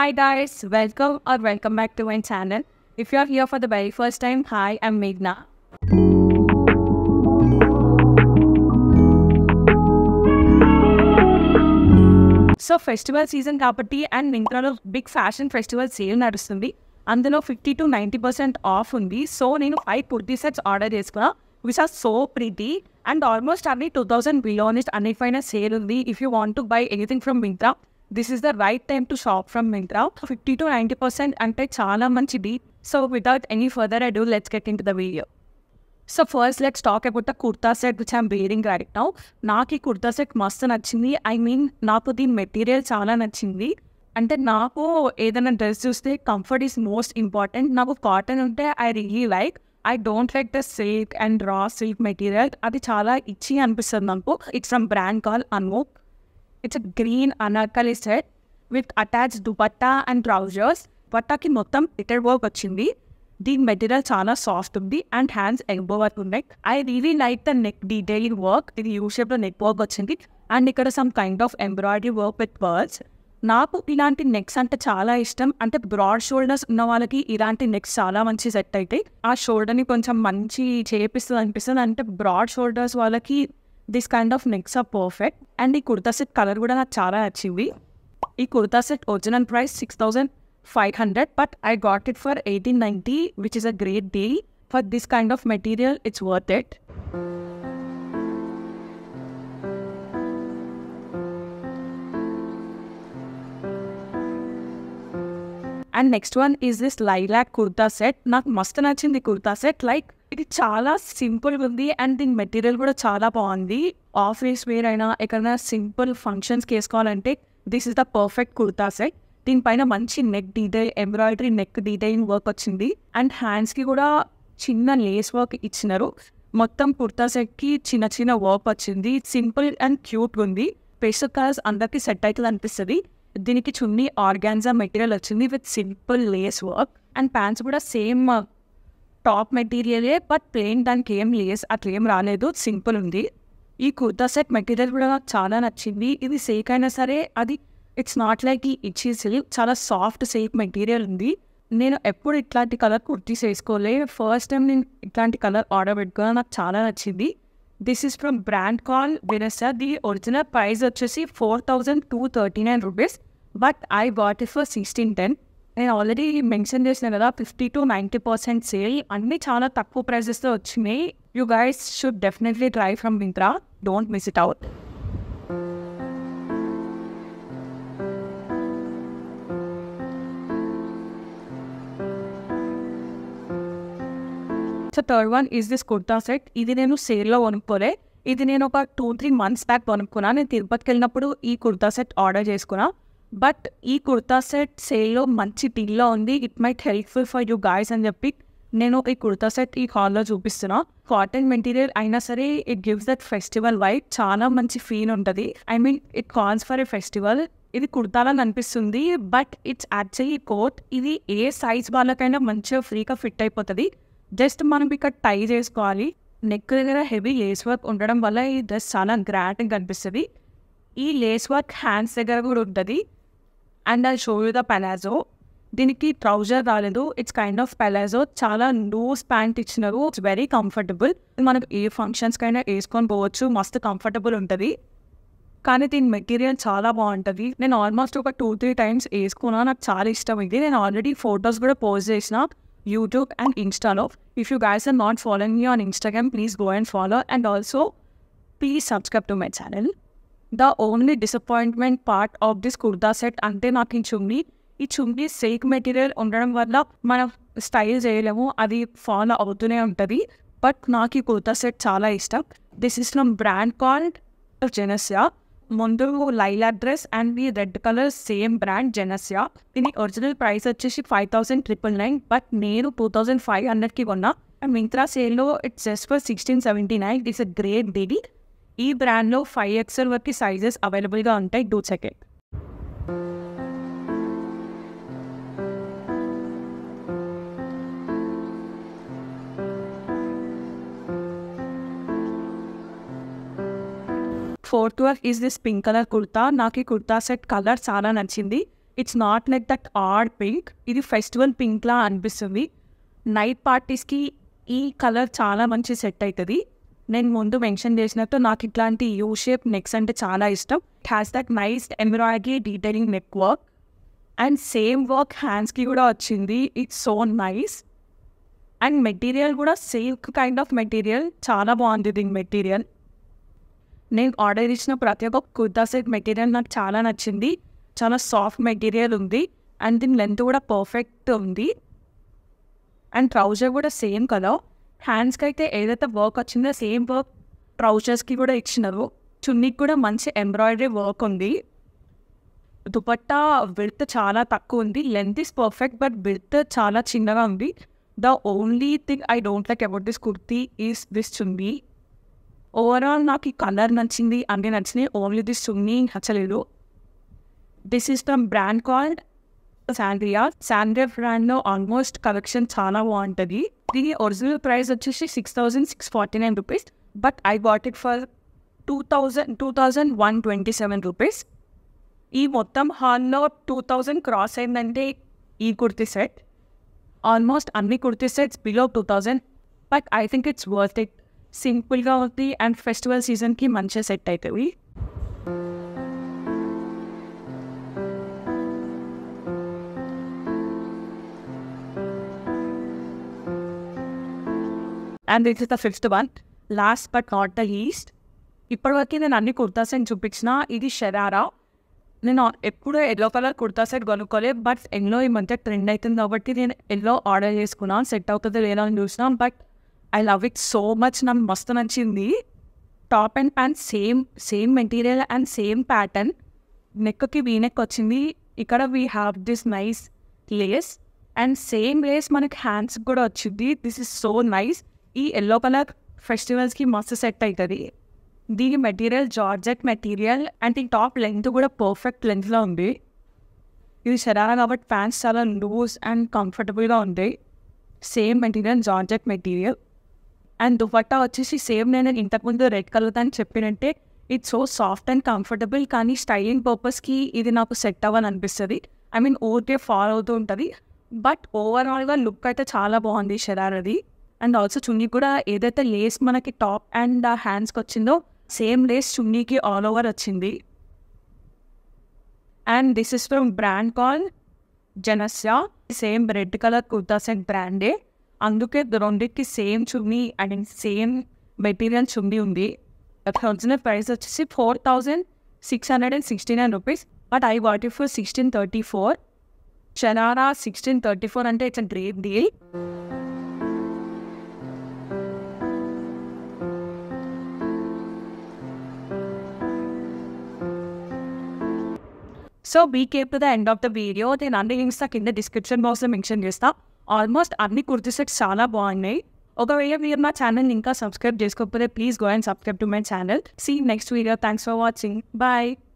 Hi guys, welcome or welcome back to my channel. If you are here for the very first time, hi, I'm Meghna. So festival season కాబట్టి and మింత్రాలో big fashion festival sale నడుస్తుంది అందులో fifty to ninety percent off ఉంది so నేను five kurti sets order చేసుకున్నా which are so pretty and almost అన్ని two thousand బిలోనెస్ట్ అన్నిటిపైన సేల్ ఉంది if you want to buy anything from Myntra this is the right time to shop from Myntra fifty to ninety percent అంటే చాలా మంచిది so without any further I do let's get into the video so first let's talk about the kurta set which I'm bearing right now నాకు ఈ kurta set మస్తు నచ్చింది I mean నాకు దీని material చాలా నచ్చింది అంటే నాకు ఏదైనా డ్రెస్ చూస్తే కంఫర్ట్ ఈస్ మోస్ట్ ఇంపార్టెంట్ నాకు కాటన్ ఉంటే I really like I don't like the silk and raw silk material అది చాలా ఇచ్చి అనిపిస్తుంది నాకు ఇట్స్ ఫ్రమ్ బ్రాండ్ కాల్ అన్మోక్ it's green anarkali set with attach dupatta and trousers పట్టాకి మొత్తం లిటర్ వర్క్ వచ్చింది దీని మెటీరియల్ చాలా సాఫ్ట్ ఉంది అండ్ హ్యాండ్స్ ఎగ్బో వర్క్ ఉన్నాయి I really like the neck detail work ఇది యూ షేప్లో నెక్ వర్క్ వచ్చింది అండ్ ఇక్కడ some kind of embroidery work with words నాకు ఇలాంటి నెక్స్ అంటే చాలా ఇష్టం అంటే బ్రాడ్ షోల్డర్స్ ఉన్న వాళ్ళకి ఇలాంటి నెక్స్ చాలా మంచి సెట్ అవుతాయి ఆ షోల్డర్ని కొంచెం మంచి చేపిస్తుంది అనిపిస్తుంది అంటే బ్రాడ్ షోల్డర్స్ వాళ్ళకి this kind of necks are perfect and ఈ కుర్తా సెట్ కలర్ కూడా నాకు చాలా నచ్చింది ఈ kurta set original price six thousand five hundred but I got it for eighteen ninety which is a great deal for this kind of material it's worth it and next one is this lilac kurta set నాకు మస్తు నచ్చింది kurta set like ఇది చాలా సింపుల్గా ఉంది and దీని material కూడా చాలా బాగుంది ఆఫీస్ వేర్ అయినా ఎక్కడైనా సింపుల్ ఫంక్షన్స్కి వేసుకోవాలంటే this is the perfect kurta set దీనిపైన మంచి neck detail embroidery neck detailing work వచ్చింది అండ్ హ్యాండ్స్కి కూడా చిన్న లేస్ వర్క్ ఇచ్చినారు మొత్తం కుర్తా సెట్కి చిన్న చిన్న వర్క్ వచ్చింది సింపుల్ అండ్ క్యూట్ ఉంది పేస్టల్ కలర్స్ అందరికీ సెట్ అవుతుంది అనిపిస్తుంది దీనికి చున్నీ ఆర్గాన్జా మెటీరియల్ వచ్చింది with simple lace work and pants కూడా సేమ్ టాప్ మెటీరియలే బట్ ప్లెయిన్ దానికి ఏం లేస్ అట్లా ఏం రాలేదు సింపుల్ ఉంది ఈ కుర్తా సెట్ మెటీరియల్ కూడా నాకు చాలా నచ్చింది ఇది సేక్ అయినా సరే అది ఇట్స్ నాట్ లైక్ ఈ ఇచ్చి సిల్క్ చాలా సాఫ్ట్ సేఫ్ మెటీరియల్ ఉంది నేను ఎప్పుడు ఇట్లాంటి కలర్ కుర్తీస్ వేసుకోలే ఫస్ట్ టైం నేను ఇట్లాంటి కలర్ ఆర్డర్ పెట్టుకున్నా నాకు చాలా నచ్చింది this is from brand call వినసా ది ఒరిజినల్ ప్రైస్ వచ్చేసి four thousand two thirty nine rupees but I what it for sixteen ten నేను ఆల్రెడీ మెన్షన్ చేసిన కదా fifty to ninety percent sale అన్నీ చాలా తక్కువ ప్రైజెస్తో వచ్చినాయి you guys should definitely try from Myntra don't miss it out so third one is this kurta set ఇది నేను సేల్లో కొనుక్కోలే ఇది నేను ఒక టూ త్రీ మంత్స్ బ్యాక్ కొనుక్కున్నా నేను తిరుపతికి వెళ్ళినప్పుడు ఈ కుర్తా సెట్ ఆర్డర్ చేసుకున్నా బట్ ఈ కుర్తా సెట్ సేల్లో మంచి టీల్లో ఉంది it might helpful for you guys అని చెప్పి నేను ఈ కుర్తా సెట్ ఈ హాల్లో చూపిస్తున్నా కాటన్ మెటీరియల్ అయినా సరే it gives that festival white చాలా మంచి ఫీల్ ఉంటుంది I mean it calls for a festival ఇది కుర్తాలని అనిపిస్తుంది బట్ ఇట్స్ యాక్చువల్లీ కోట్ ఇది ఏ సైజ్ వాళ్ళకైనా మంచిగా ఫ్రీగా ఫిట్ అయిపోతుంది జస్ట్ మనం ఇక్కడ టై చేసుకోవాలి నెక్ దగ్గర హెవీ లేస్ వర్క్ ఉండడం వల్ల ఈ డ్రెస్ చాలా గ్రాండ్గా కనిపిస్తుంది ఈ లేస్ వర్క్ హ్యాండ్స్ దగ్గర కూడా ఉంటుంది and I show you the palazzo దీనికి ట్రౌజర్ రాలేదు ఇట్స్ కైండ్ ఆఫ్ పెలాజో చాలా లూస్ ప్యాంట్ ఇచ్చినారు ఇట్స్ వెరీ కంఫర్టబుల్ మనకు ఏ అయినా వేసుకొని పోవచ్చు మస్తు కంఫర్టబుల్ ఉంటుంది కానీ దీని మెటీరియల్ చాలా బాగుంటుంది నేను ఆల్మోస్ట్ ఒక టూ త్రీ టైమ్స్ వేసుకున్నా నాకు చాలా ఇష్టం ఇది నేను ఆల్రెడీ ఫొటోస్ కూడా పోస్ట్ చేసిన యూట్యూబ్ అండ్ ఇన్స్టాలో if you guys are not following you on Instagram please go and follow and also please subscribe to my channel the only disappointment part of this kurta set అంటే నాకు ఈ చుమ్మి ఈ చుమ్నీ sake material ఉండడం వల్ల మనం style చేయలేము అది ఫాలో అవుతూనే ఉంటుంది బట్ నాకు ఈ కుర్తా సెట్ చాలా ఇష్టం దిస్ ఇస్ నమ్ బ్రాండ్ కాల్డ్ జెనస్యా ముందు లైలా డ్రెస్ అండ్ ఈ red colour same brand Janasya దీని ఒరిజినల్ ప్రైస్ వచ్చేసి five thousand triple nine but నేను టూ థౌసండ్ ఫైవ్ హండ్రెడ్కి కొన్నా అండ్ మింత్రా సేల్లో it's just for sixteen seventy nine it's a great డీడీ ఈ బ్రాండ్లో ఫైవ్ ఎక్స్ఎల్ వరకు సైజెస్ అవైలబుల్గా ఉంటాయి do check it fourth work is this pink colour kurta నాకు ఈ కుర్తా సెట్ కలర్ చాలా నచ్చింది ఇట్స్ నాట్ లైక్ దట్ ఆర్డ్ పింక్ ఇది ఫెస్టివల్ పింక్లా అనిపిస్తుంది నైట్ పార్టీస్కి ఈ కలర్ చాలా మంచి సెట్ అవుతుంది నేను ముందు మెన్షన్ చేసినట్టు నాకు ఇట్లాంటి యూ షేప్ నెక్స్ అంటే చాలా ఇష్టం has that nice embroidery detailing neck work and same work హ్యాండ్స్కి కూడా వచ్చింది it's so nice and material కూడా సిల్క్ కైండ్ ఆఫ్ మెటీరియల్ చాలా బాగుంది దీని మెటీరియల్ నేను ఆర్డర్ ఇచ్చిన ప్రతి ఒక్క కుర్తా సెట్ మెటీరియల్ నాకు చాలా నచ్చింది చాలా సాఫ్ట్ మెటీరియల్ ఉంది అండ్ దీని లెంత్ కూడా పర్ఫెక్ట్ ఉంది అండ్ ట్రౌజర్ కూడా సేమ్ కదా హ్యాండ్స్కి అయితే ఏదైతే వర్క్ వచ్చిందో సేమ్ వర్క్ ట్రౌజర్స్కి కూడా ఇచ్చినారు చున్నీకి కూడా మంచి ఎంబ్రాయిడరీ వర్క్ ఉంది దుపట్టా విడత చాలా తక్కువ ఉంది లెంత్ ఈస్ పర్ఫెక్ట్ బట్ విడత చాలా చిన్నగా ఉంది the only thing I don't like about this kurti is this chunni overall నాకు ఈ కలర్ నచ్చింది అన్నీ నచ్చినాయి ఓన్లీ దిస్ చున్నీ నచ్చలేదు this is the brand called శాండ్రియా శాండ్రియా బ్రాండ్ లో ఆల్మోస్ట్ కలెక్షన్ చాలా బాగుంటుంది దీని ఒరిజినల్ ప్రైస్ వచ్చేసి six thousand six forty nine rupees but I what it for two thousand two thousand one twenty seven rupees ఈ మొత్తం హాల్లో టూ థౌజండ్ క్రాస్ అయిందంటే ఈ కుర్తీ సెట్ ఆల్మోస్ట్ అన్ని kurti sets below two thousand but I think it's worth it సింపుల్గా ఉంది and festival సీజన్కి మంచిగా సెట్ అవుతుంది and this is the fifth one last but not the least ఇప్పటివరకు నేను అన్ని కుర్తా సెట్ చూపించిన ఇది షరారా నేను ఎప్పుడూ ఎల్లో కలర్ కుర్తా సెట్ కొనుక్కోలేదు బట్ ఎల్లో ఈ మధ్య ట్రెండ్ అవుతుంది కాబట్టి నేను ఎల్లో ఆర్డర్ చేసుకున్నాను సెట్ అవుతుంది లేదా అని చూసినా but I love it so much నాకు మస్తు నచ్చింది top and pant same same material and same pattern నెక్కి వీ నెక్ వచ్చింది ఇక్కడ we have this nice lace and same lace మనకి హ్యాండ్స్ కూడా వచ్చింది దిస్ ఇస్ సో నైస్ ఈ ఎల్లో కలర్ ఫెస్టివల్స్కి మస్తు సెట్ అవుతుంది దీని మెటీరియల్ జార్జెట్ మెటీరియల్ అండ్ ఈ టాప్ లెంత్ కూడా పర్ఫెక్ట్ లెంత్లో ఉంది ఇది షరారా కాబట్టి ప్యాంట్స్ చాలా లూజ్ అండ్ కంఫర్టబుల్గా ఉంది same material georgette material and dupatta వచ్చేసి సేమ్ నేను ఇంతకుముందు రెడ్ కలర్ అని చెప్పినంటే it's so soft and comfortable కానీ స్టైలింగ్ పర్పస్కి ఇది నాకు సెట్ అవ్వని అనిపిస్తుంది ఐ మీన్ ఓకే ఫాలో అవుతూ ఉంటుంది బట్ ఓవరాల్గా లుక్ అయితే చాలా బాగుంది షరారది అండ్ ఆల్సో చున్నీ కూడా ఏదైతే లేస్ మనకి టాప్ అండ్ హ్యాండ్స్కి వచ్చిందో సేమ్ లేస్ చున్నీకి ఆల్ ఓవర్ వచ్చింది and this is from brand call Janasya same red colour kurta set బ్రాండే అందుకే రెండింటికి same chunni and same material chunni ఉంది ఒరిజినల్ ప్రైస్ వచ్చేసి four thousand six hundred and sixty nine rupees but I what for sixteen thirty four sharara sixteen thirty four అంటే it's a great deal so be keep the end of the video నేను అన్ని links కింద description బాక్స్లో mention చేస్తాను almost అన్ని kurti sets చాలా బాగున్నాయి ఒకవేళ మీరు మా ఛానల్ ఇంకా సబ్స్క్రైబ్ చేసుకోకపోతే please go and subscribe to my channel see next video thanks for watching bye